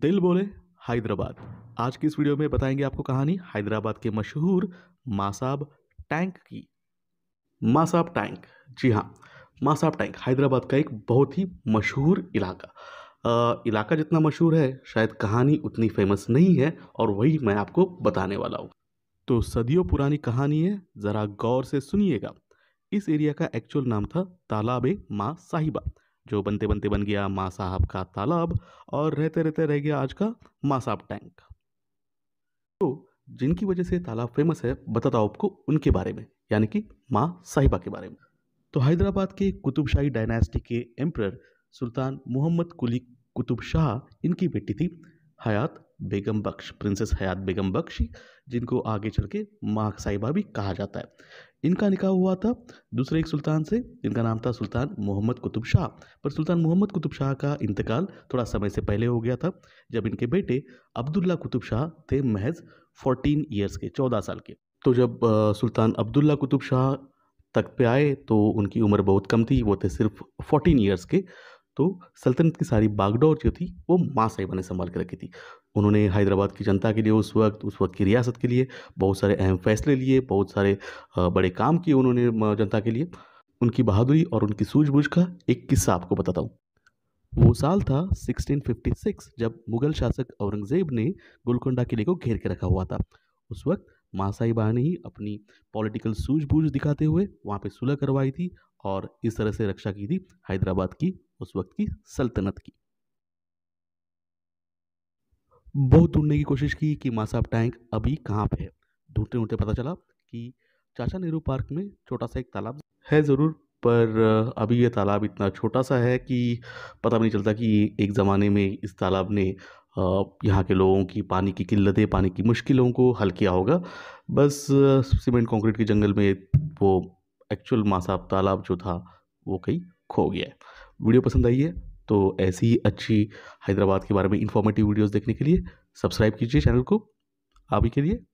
दिल बोले हैदराबाद आज की इस वीडियो में बताएंगे आपको कहानी हैदराबाद के मशहूर मासाब टैंक की मासाब टैंक जी हाँ मासाब टैंक हैदराबाद का एक बहुत ही मशहूर इलाका आ, इलाका जितना मशहूर है शायद कहानी उतनी फेमस नहीं है और वही मैं आपको बताने वाला हूँ तो सदियों पुरानी कहानी है ज़रा गौर से सुनिएगा इस एरिया का एक्चुअल नाम था तालाब ए माँ साहिबा जो बनते बनते बन गया माँ साहब का तालाब और रहते रहते रह गया आज का माँ साहब टैंक तो जिनकी वजह से तालाब फेमस है बताता हूँ आपको उनके बारे में यानी कि माँ साहिबा के बारे में तो हैदराबाद के कुतुबशाही डायनेस्टी के एम्प्रर सुल्तान मोहम्मद कुली कुतुब शाह इनकी बेटी थी हयात बेगम बख्श प्रिंसेस हयात बेगम बख्श जिनको आगे चल के माँ साहिबा भी कहा जाता है इनका निकाह हुआ था दूसरे एक सुल्तान से जिनका नाम था सुल्तान मोहम्मद कुतुब शाह पर सुल्तान मोहम्मद कुतुब शाह का इंतकाल थोड़ा समय से पहले हो गया था जब इनके बेटे अब्दुल्ला कुतुब शाह थे महज फोर्टीन ईयर्स के चौदह साल के तो जब सुल्तान अब्दुल्ला कुतुब शाह तक पे आए तो उनकी उम्र बहुत कम थी वो थे सिर्फ फोर्टीन ईयर्स के तो सल्तनत की सारी बागडोर जो थी वो माँ साहिबा ने संभाल के रखी थी उन्होंने हैदराबाद की जनता के लिए उस वक्त उस वक्त की रियासत के लिए बहुत सारे अहम फैसले लिए बहुत सारे बड़े काम किए उन्होंने जनता के लिए उनकी बहादुरी और उनकी सूझबूझ का एक किस्सा आपको बताता हूँ वो साल था 1656 जब मुगल शासक औरंगज़ेब ने गोलकोंडा किले को घेर के रखा हुआ था उस वक्त मासाईबा ने ही अपनी पॉलिटिकल सूझबूझ दिखाते हुए वहाँ पे सुलह करवाई थी और इस तरह से रक्षा की थी हैदराबाद की उस वक्त की सल्तनत की बहुत ढूंढने की कोशिश की कि मासाब टैंक अभी कहाँ पे है ढूंढते ढूंढते पता चला कि चाचा नेहरू पार्क में छोटा सा एक तालाब है ज़रूर पर अभी यह तालाब इतना छोटा सा है कि पता भी नहीं चलता कि एक ज़माने में इस तालाब ने यहाँ के लोगों की पानी की किल्लतें पानी की मुश्किलों को हल किया होगा बस सीमेंट कंक्रीट के जंगल में वो एक्चुअल मासाब तालाब जो था वो कहीं खो गया है वीडियो पसंद आई है तो ऐसी ही अच्छी हैदराबाद के बारे में इंफॉर्मेटिव वीडियोस देखने के लिए सब्सक्राइब कीजिए चैनल को अभी के लिए